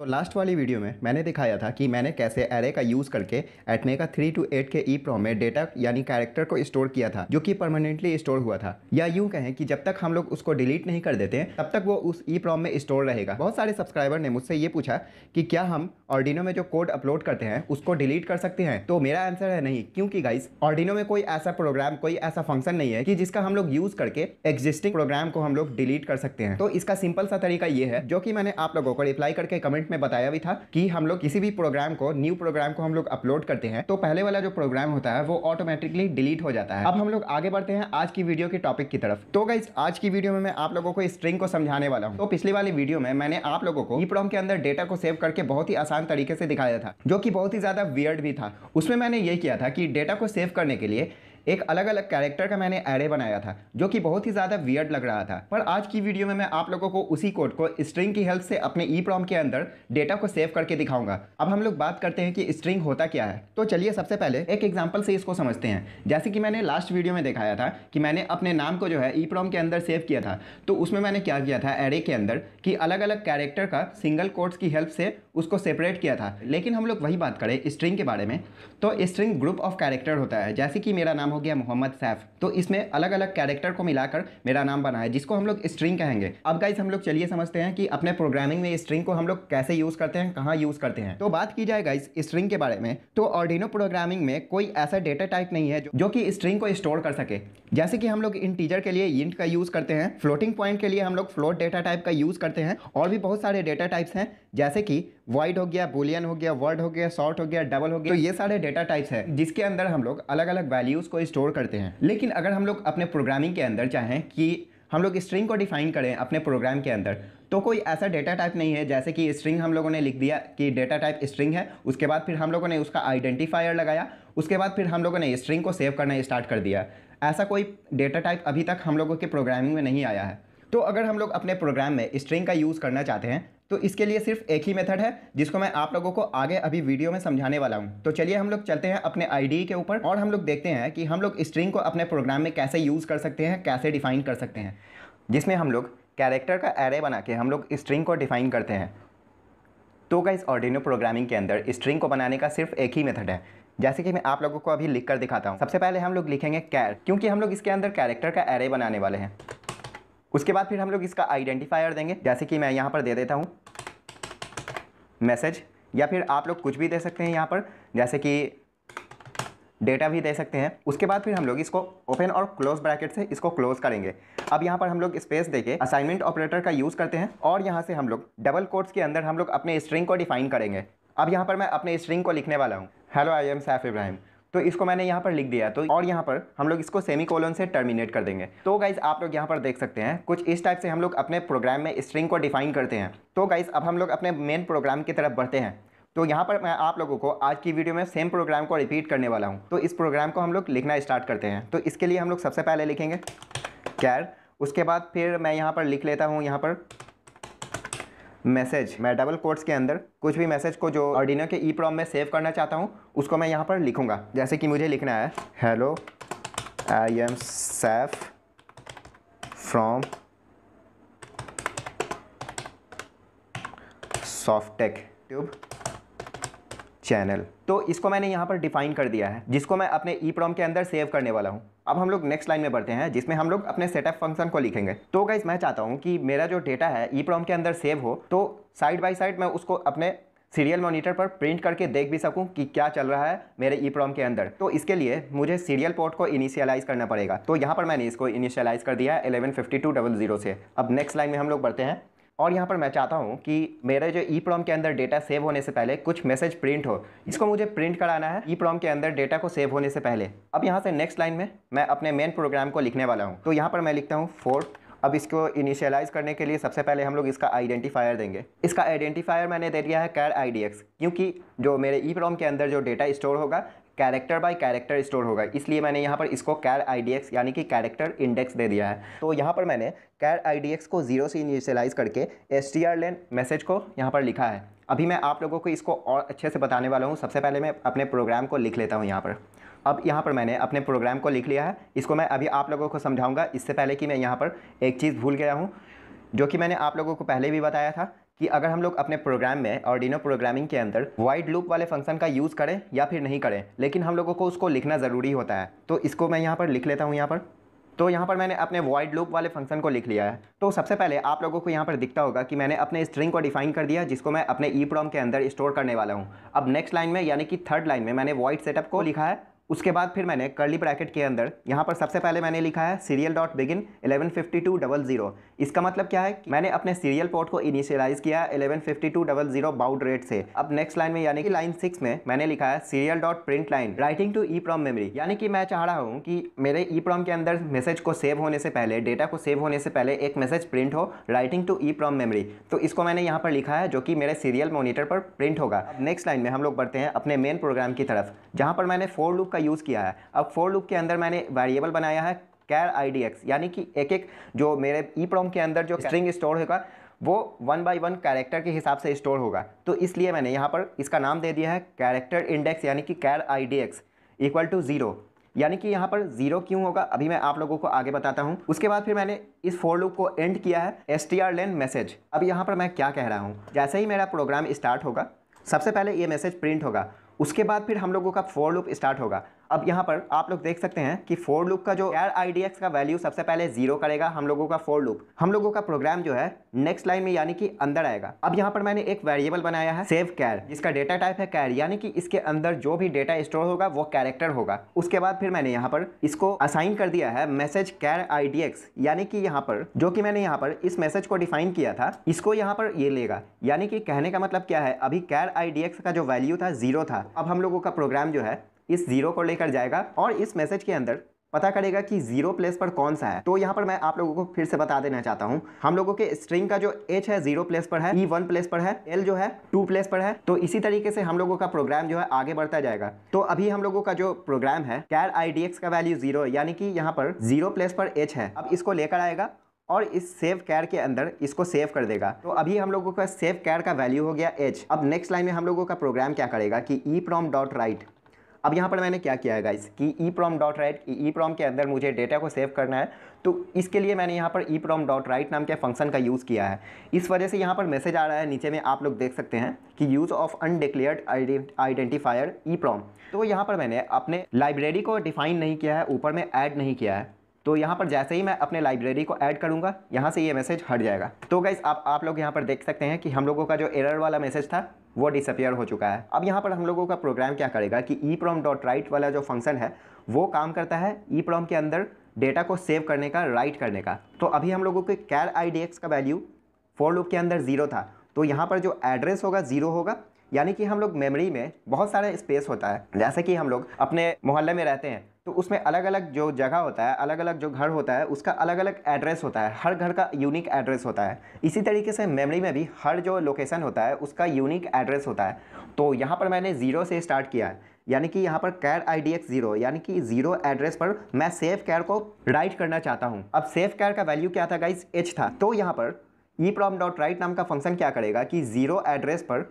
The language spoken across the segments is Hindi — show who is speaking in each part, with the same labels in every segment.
Speaker 1: तो लास्ट वाली वीडियो में मैंने दिखाया था कि मैंने कैसे एरे का यूज़ करके एटने का थ्री टू एट के ई प्रॉम में डेटा यानी कैरेक्टर को स्टोर किया था जो कि परमानेंटली स्टोर हुआ था या यूं कहें कि जब तक हम लोग उसको डिलीट नहीं कर देते हैं तब तक वो उस ई प्रॉम में स्टोर रहेगा बहुत सारे सब्सक्राइबर ने मुझसे ये पूछा कि क्या हम ऑर्डिनो में जो कोड अपलोड करते हैं उसको डिलीट कर सकते हैं तो मेरा आंसर है नहीं क्योंकि गाइस ऑर्डिनो में कोई ऐसा प्रोग्राम कोई ऐसा फंक्शन नहीं है कि जिसका हम लोग यूज़ करके एग्जिस्टिंग प्रोग्राम को हम लोग डिलीट कर सकते हैं तो इसका सिंपल सा तरीका ये है जो कि मैंने आप लोगों को रिप्लाई करके कमेंट में बताया भी था कि हम लोग किसी भी प्रोग्राम को न्यू प्रोग्राम को हम लोग अपलोड करते हैं तो पहले वाला जो प्रोग्राम होता है वो ऑटोमेटिकली डिलीट हो जाता है अब हम लोग आगे बढ़ते हैं आज की वीडियो के टॉपिक की तरफ तो गाइज आज की वीडियो में मैं आप लोगों को स्ट्रिंग को समझाने वाला हूँ तो पिछले वाली वीडियो में मैंने आप लोगों को ईप्रोम के अंदर डेटा को सेव करके बहुत ही आसान तरीके से दिखाया था जो की बहुत ही ज्यादा वियर्ड भी था उसमें मैंने ये किया था कि डेटा को सेव करने के लिए एक अलग अलग कैरेक्टर का मैंने एरे बनाया था जो कि बहुत ही ज़्यादा वियर्ड लग रहा था पर आज की वीडियो में मैं आप लोगों को उसी कोड को स्ट्रिंग की हेल्प से अपने ई प्रॉम के अंदर डेटा को सेव करके दिखाऊंगा अब हम लोग बात करते हैं कि स्ट्रिंग होता क्या है तो चलिए सबसे पहले एक एग्जाम्पल से इसको समझते हैं जैसे कि मैंने लास्ट वीडियो में दिखाया था कि मैंने अपने नाम को जो है ई प्रॉम के अंदर सेव किया था तो उसमें मैंने क्या किया था एरे के अंदर कि अलग अलग कैरेक्टर का सिंगल कोड्स की हेल्प से उसको सेपरेट किया था लेकिन हम लोग वही बात करें स्ट्रिंग के बारे में तो स्ट्रिंग ग्रुप ऑफ कैरेक्टर होता है जैसे कि मेरा नाम हो गया मोहम्मद सैफ तो इसमें अलग अलग कैरेक्टर को मिलाकर मेरा नाम बना है जिसको हम लोग स्ट्रिंग कहेंगे अब गाइज हम लोग चलिए समझते हैं कि अपने प्रोग्रामिंग में स्ट्रिंग को हम लोग कैसे यूज़ करते हैं कहाँ यूज़ करते हैं तो बात की जाए गाइज स्ट्रिंग के बारे में तो ऑर्डिनो प्रोग्रामिंग में कोई ऐसा डेटा टाइप नहीं है जो कि स्ट्रिंग को स्टोर कर सके जैसे कि हम लोग इंटीजर के लिए इंट का यूज़ करते हैं फ्लोटिंग पॉइंट के लिए हम लोग फ्लोट डेटा टाइप का यूज़ करते हैं और भी बहुत सारे डेटा टाइप्स हैं जैसे कि वाइड हो गया बुलियन हो गया वर्ड हो गया शॉर्ट हो गया डबल हो गया तो ये सारे डेटा टाइप्स हैं जिसके अंदर हम लोग अलग अलग वैल्यूज़ को स्टोर करते हैं लेकिन अगर हम लोग अपने प्रोग्रामिंग के अंदर चाहें कि हम लोग स्ट्रिंग को डिफाइन करें अपने प्रोग्राम के अंदर तो कोई ऐसा डेटा टाइप नहीं है जैसे कि स्ट्रिंग हम लोगों ने लिख दिया कि डेटा टाइप स्ट्रिंग है उसके बाद फिर हम लोगों ने उसका आइडेंटिफायर लगाया उसके बाद फिर हम लोगों ने स्ट्रिंग को सेव करना स्टार्ट कर दिया ऐसा कोई डेटा टाइप अभी तक हम लोगों के प्रोग्रामिंग में नहीं आया है तो अगर हम लोग अपने प्रोग्राम में स्ट्रिंग का यूज़ करना चाहते हैं तो इसके लिए सिर्फ एक ही मेथड है जिसको मैं आप लोगों को आगे अभी वीडियो में समझाने वाला हूँ तो चलिए हम लोग चलते हैं अपने आई के ऊपर और हम लोग देखते हैं कि हम लोग स्ट्रिंग को अपने प्रोग्राम में कैसे यूज़ कर सकते हैं कैसे डिफाइन कर सकते हैं जिसमें हम लोग कैरेक्टर का एरे बना के हम लोग स्ट्रिंग को डिफाइन करते हैं तो इस ऑर्डिनो प्रोग्रामिंग के अंदर स्ट्रिंग को बनाने का सिर्फ एक ही मेथड है जैसे कि मैं आप लोगों को अभी लिख कर दिखाता हूँ सबसे पहले हम लोग लिखेंगे कैर क्योंकि हम लोग इसके अंदर कैरेक्टर का एरे बनाने वाले हैं उसके बाद फिर हम लोग इसका आइडेंटिफायर देंगे जैसे कि मैं यहाँ पर दे देता हूँ मैसेज या फिर आप लोग कुछ भी दे सकते हैं यहाँ पर जैसे कि डेटा भी दे सकते हैं उसके बाद फिर हम लोग इसको ओपन और क्लोज ब्रैकेट से इसको क्लोज करेंगे अब यहाँ पर हम लोग स्पेस देके असाइनमेंट ऑपरेटर का यूज़ करते हैं और यहाँ से हम लोग डबल कोट्स के अंदर हम लोग अपने स्ट्रिंग को डिफाइन करेंगे अब यहाँ पर मैं अपने स्ट्रिंग को लिखने वाला हूँ hello I am Saif Ibrahim तो इसको मैंने यहाँ पर लिख दिया तो और यहाँ पर हम लोग इसको सेमी कोलन से टर्मिनेट कर देंगे तो गाइज आप लोग यहाँ पर देख सकते हैं कुछ इस टाइप से हम लोग अपने प्रोग्राम में स्ट्रिंग को डिफाइन करते हैं तो गाइज अब हम लोग अपने मेन प्रोग्राम की तरफ बढ़ते हैं तो यहाँ पर मैं आप लोगों को आज की वीडियो में सेम प्रोग्राम को रिपीट करने वाला हूँ तो इस प्रोग्राम को हम लोग लिखना स्टार्ट करते हैं तो इसके लिए हम लोग सबसे पहले लिखेंगे कैर उसके बाद फिर मैं यहाँ पर लिख लेता हूँ यहाँ पर मैसेज मैं डबल कोर्ट्स के अंदर कुछ भी मैसेज को जो ऑर्डिनो के ई प्रॉम में सेव करना चाहता हूँ उसको मैं यहाँ पर लिखूँगा जैसे कि मुझे लिखना है hello I am Saif from Softech tube channel तो इसको मैंने यहाँ पर डिफाइन कर दिया है जिसको मैं अपने ई प्रॉम के अंदर सेव करने वाला हूँ अब हम लोग नेक्स्ट लाइन में बढ़ते हैं जिसमें हम लोग अपने सेटअप फंक्शन को लिखेंगे तो गाइज मैं चाहता हूँ कि मेरा जो डेटा है ई प्रॉम के अंदर सेव हो तो साइड बाई साइड मैं उसको अपने सीरियल मॉनिटर पर प्रिंट करके देख भी सकूं कि क्या चल रहा है मेरे ई प्रॉम के अंदर तो इसके लिए मुझे सीरियल पोर्ट को इनिशियलाइज करना पड़ेगा तो यहाँ पर मैंने इसको इनिशियलाइज कर दिया है एलेवन से अब नेक्स्ट लाइन में हम लोग बढ़ते हैं और यहाँ पर मैं चाहता हूँ कि मेरे जो ई प्रॉम के अंदर डेटा सेव होने से पहले कुछ मैसेज प्रिंट हो इसको मुझे प्रिंट कराना है ई प्रॉम के अंदर डेटा को सेव होने से पहले अब यहाँ से नेक्स्ट लाइन में मैं अपने मेन प्रोग्राम को लिखने वाला हूँ तो यहाँ पर मैं लिखता हूँ फोर्थ अब इसको इनिशियलाइज़ करने के लिए सबसे पहले हम लोग इसका आइडेंटिफायर देंगे इसका आइडेंटिफायर मैंने दे दिया है कैर आई क्योंकि जो मेरे ई प्रॉम के अंदर जो डेटा स्टोर होगा कैरेक्टर बाय कैरेक्टर स्टोर होगा इसलिए मैंने यहाँ पर इसको कैर आई यानी कि कैरेक्टर इंडेक्स दे दिया है तो यहाँ पर मैंने कैर आई को जीरो से इनिशियलाइज करके S T R len message को यहाँ पर लिखा है अभी मैं आप लोगों को इसको और अच्छे से बताने वाला हूँ सबसे पहले मैं अपने प्रोग्राम को लिख लेता हूँ यहाँ पर अब यहाँ पर मैंने अपने प्रोग्राम को लिख लिया है इसको मैं अभी आप लोगों को समझाऊँगा इससे पहले कि मैं यहाँ पर एक चीज़ भूल गया हूँ जो कि मैंने आप लोगों को पहले भी बताया था कि अगर हम लोग अपने प्रोग्राम में डिनो प्रोग्रामिंग के अंदर वाइड लूप वाले फंक्शन का यूज़ करें या फिर नहीं करें लेकिन हम लोगों को उसको लिखना ज़रूरी होता है तो इसको मैं यहाँ पर लिख लेता हूँ यहाँ पर तो यहाँ पर मैंने अपने वाइड लूप वाले फंक्शन को लिख लिया है तो सबसे पहले आप लोगों को यहाँ पर दिखता होगा कि मैंने अपने स्ट्रिंग को डिफाइन कर दिया जिसको मैं अपने ई e के अंदर स्टोर करने वाला हूँ अब नेक्स्ट लाइन में यानी कि थर्ड लाइन में मैंने वाइड सेटअप को लिखा है उसके बाद फिर मैंने करली ब्रैकेट के अंदर यहाँ पर सबसे पहले मैंने लिखा है serial dot begin eleven fifty two double zero इसका मतलब क्या है मैंने अपने सीरियल पोर्ट को इनिशियलाइज किया eleven fifty two double zero baud rate से अब नेक्स्ट लाइन में यानी कि लाइन सिक्स में मैंने लिखा है serial dot print line writing to E PROM memory यानी कि मैं चाह रहा हूँ कि मेरे ई प्रॉम के अंदर मैसेज को सेव होने से पहले डेटा को सेव होने से पहले एक मैसेज प्रिंट हो writing to E PROM memory तो इसको मैंने यहाँ पर लिखा है जो कि मेरे सीरियल मोनिटर पर प्रिंट होगा नेक्स्ट लाइन में हम लोग बढ़ते हैं अपने मेन प्रोग्राम की तरफ जहाँ पर मैंने फोर लुक का का यूज़ किया है अब फोर लुक के अंदर मैंने वेरिएबल बनाया है कैर आई डी एक्स यानी कि एक एक जो मेरे ई प्रोम के अंदर जो स्ट्रिंग स्टोर होगा वो वन बाई वन कैरेक्टर के हिसाब से स्टोर होगा तो इसलिए मैंने यहाँ पर इसका नाम दे दिया है कैरेक्टर इंडेक्स यानी कि char I D X equal to zero यानी कि यहाँ पर जीरो क्यों होगा अभी मैं आप लोगों को आगे बताता हूँ उसके बाद फिर मैंने इस फोर लुक को एंड किया है S T R len message अब यहाँ पर मैं क्या कह रहा हूँ जैसे ही मेरा प्रोग्राम स्टार्ट होगा सबसे पहले ये मैसेज प्रिंट होगा उसके बाद फिर हम लोगों का फॉर लूप स्टार्ट होगा अब यहाँ पर आप लोग देख सकते हैं कि फोर लूप का जो एयर आई का वैल्यू सबसे पहले जीरो करेगा हम लोगों का फोर लूप हम लोगों का प्रोग्राम जो है नेक्स्ट लाइन में यानी कि अंदर आएगा अब यहाँ पर मैंने एक वेरिएबल बनाया है सेव कैर जिसका डेटा टाइप है कैर यानी कि इसके अंदर जो भी डेटा स्टोर होगा वो कैरेक्टर होगा उसके बाद फिर मैंने यहाँ पर इसको असाइन कर दिया है मैसेज कैर आई यानी कि यहाँ पर जो कि मैंने यहाँ पर इस मैसेज को डिफाइन किया था इसको यहाँ पर ये लेगा यानी कि कहने का मतलब क्या है अभी कैर आई का जो वैल्यू था जीरो था अब हम लोगों का प्रोग्राम जो है इस जीरो को लेकर जाएगा और इस मैसेज के अंदर पता करेगा कि जीरो प्लेस पर कौन सा है तो यहाँ पर मैं आप लोगों को फिर से बता देना चाहता हूँ हम लोगों के स्ट्रिंग का जो एच है जीरो प्लेस पर है ई e वन प्लेस पर है एल जो है टू प्लेस पर है तो इसी तरीके से हम लोगों का प्रोग्राम जो है आगे बढ़ता जाएगा तो अभी हम लोगों का जो प्रोग्राम है कैर आई का वैल्यू जीरो यानी कि यहाँ पर जीरो प्लेस पर एच है अब इसको लेकर आएगा और इस सेव कैर के अंदर इसको सेव कर देगा तो अभी हम लोगों का सेव कैर का वैल्यू हो गया एच अब नेक्स्ट लाइन में हम लोगों का प्रोग्राम क्या करेगा कि ई प्रॉम डॉट राइट अब यहाँ पर मैंने क्या किया है गाइस कि E prom dot write E PROM के अंदर मुझे डेटा को सेव करना है तो इसके लिए मैंने यहाँ पर ई प्रॉम डॉट राइट नाम के फंक्शन का यूज़ किया है इस वजह से यहाँ पर मैसेज आ रहा है नीचे में आप लोग देख सकते हैं कि use of undeclared identifier E PROM तो यहाँ पर मैंने अपने लाइब्रेरी को डिफाइन नहीं किया है ऊपर में ऐड नहीं किया है तो यहाँ पर जैसे ही मैं अपने लाइब्रेरी को ऐड करूँगा यहाँ से ये मैसेज हट जाएगा तो गाइज आप आप लोग यहाँ पर देख सकते हैं कि हम लोगों का जो एरर वाला मैसेज था वो डिसअपियर हो चुका है अब यहाँ पर हम लोगों का प्रोग्राम क्या करेगा कि ई प्रॉम डॉट राइट वाला जो फंक्शन है वो काम करता है ई प्रॉम के अंदर डेटा को सेव करने का राइट करने का तो अभी हम लोगों के कैर आई का वैल्यू फोर लूप के अंदर ज़ीरो था तो यहाँ पर जो एड्रेस होगा ज़ीरो होगा यानी कि हम लोग मेमोरी में बहुत सारा स्पेस होता है जैसे कि हम लोग अपने मोहल्ले में रहते हैं तो उसमें अलग अलग जो जगह होता है अलग अलग जो घर होता है उसका अलग अलग एड्रेस होता है हर घर का यूनिक एड्रेस होता है इसी तरीके से मेमोरी में भी हर जो लोकेशन होता है उसका यूनिक एड्रेस होता है तो यहाँ पर मैंने ज़ीरो से स्टार्ट किया है यानी कि यहाँ पर char I D X zero यानी कि जीरो एड्रेस पर मैं सेफ कैर को राइट करना चाहता हूँ अब सेफ कैर का वैल्यू क्या था गाइज एच था तो यहाँ पर ई प्रॉम डॉट राइट नाम का फंक्शन क्या करेगा कि जीरो एड्रेस पर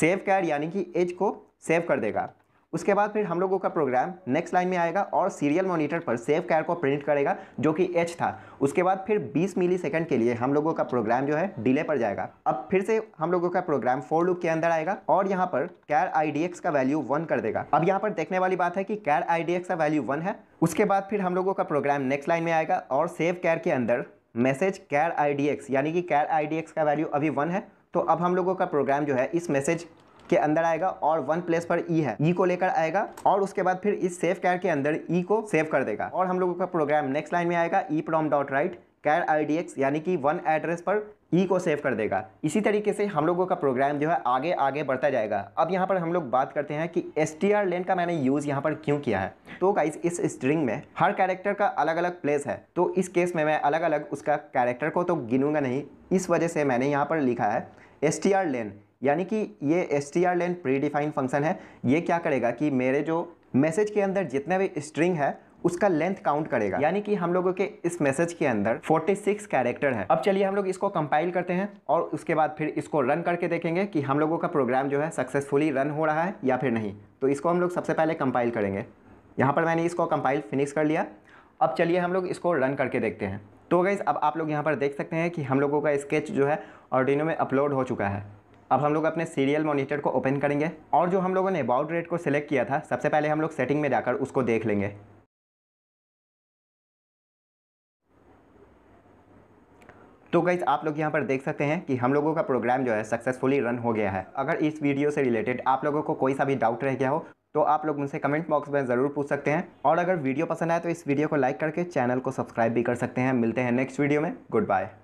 Speaker 1: सेफ कैर यानी कि एच को सेव कर देगा उसके बाद फिर हम लोगों का प्रोग्राम नेक्स्ट लाइन में आएगा और सीरियल मॉनिटर पर सेव कैर को प्रिंट करेगा जो कि एच था उसके बाद फिर 20 मिली सेकेंड के लिए हम लोगों का प्रोग्राम जो है डिले पर जाएगा अब फिर से हम लोगों का प्रोग्राम फोर लूप के अंदर आएगा और यहाँ पर कैर आई का वैल्यू वन कर देगा अब यहाँ पर देखने वाली बात है कि कैर आई का वैल्यू वन है उसके बाद फिर हम लोगों का प्रोग्राम नेक्स्ट लाइन में आएगा और सेव कैर के अंदर मैसेज कैर आई यानी कि कैर आई का वैल्यू अभी वन है तो अब हम लोगों का प्रोग्राम जो है इस मैसेज के अंदर आएगा और वन प्लेस पर ई e है ई e को लेकर आएगा और उसके बाद फिर इस सेफ कैर के अंदर ई e को सेव कर देगा और हम लोगों का प्रोग्राम नेक्स्ट लाइन में आएगा E prom dot write char I D X यानी कि वन एड्रेस पर ई को सेव कर देगा इसी तरीके से हम लोगों का प्रोग्राम जो है आगे आगे बढ़ता जाएगा अब यहाँ पर हम लोग बात करते हैं कि एस टी आर लेन का मैंने यूज़ यहाँ पर क्यों किया है तो गाइस इस स्ट्रिंग में हर कैरेक्टर का अलग अलग प्लेस है तो इस केस में मैं अलग अलग उसका कैरेक्टर को तो गिनूंगा नहीं इस वजह से मैंने यहाँ पर लिखा है एस टी आर लेन यानी कि ये S T R len pre function है ये क्या करेगा कि मेरे जो मैसेज के अंदर जितने भी स्ट्रिंग है उसका लेंथ काउंट करेगा यानी कि हम लोगों के इस मैसेज के अंदर 46 कैरेक्टर है अब चलिए हम लोग इसको कंपाइल करते हैं और उसके बाद फिर इसको रन करके देखेंगे कि हम लोगों का प्रोग्राम जो है सक्सेसफुली रन हो रहा है या फिर नहीं तो इसको हम लोग सबसे पहले कंपाइल करेंगे यहाँ पर मैंने इसको कंपाइल फिनिश कर लिया अब चलिए हम लोग इसको रन करके देखते हैं तो गई अब आप लोग यहाँ पर देख सकते हैं कि हम लोगों का स्केच जो है ऑर्डिनो में अपलोड हो चुका है अब हम लोग अपने सीरियल मॉनिटर को ओपन करेंगे और जो हम लोगों ने अबाउट रेट को सिलेक्ट किया था सबसे पहले हम लोग सेटिंग में जाकर उसको देख लेंगे तो गाइज आप लोग यहाँ पर देख सकते हैं कि हम लोगों का प्रोग्राम जो है सक्सेसफुली रन हो गया है अगर इस वीडियो से रिलेटेड आप लोगों को कोई सा भी डाउट रह गया हो तो आप लोग मुझसे कमेंट बॉक्स में ज़रूर पूछ सकते हैं और अगर वीडियो पसंद आए तो इस वीडियो को लाइक करके चैनल को सब्सक्राइब भी कर सकते हैं मिलते हैं नेक्स्ट वीडियो में गुड बाय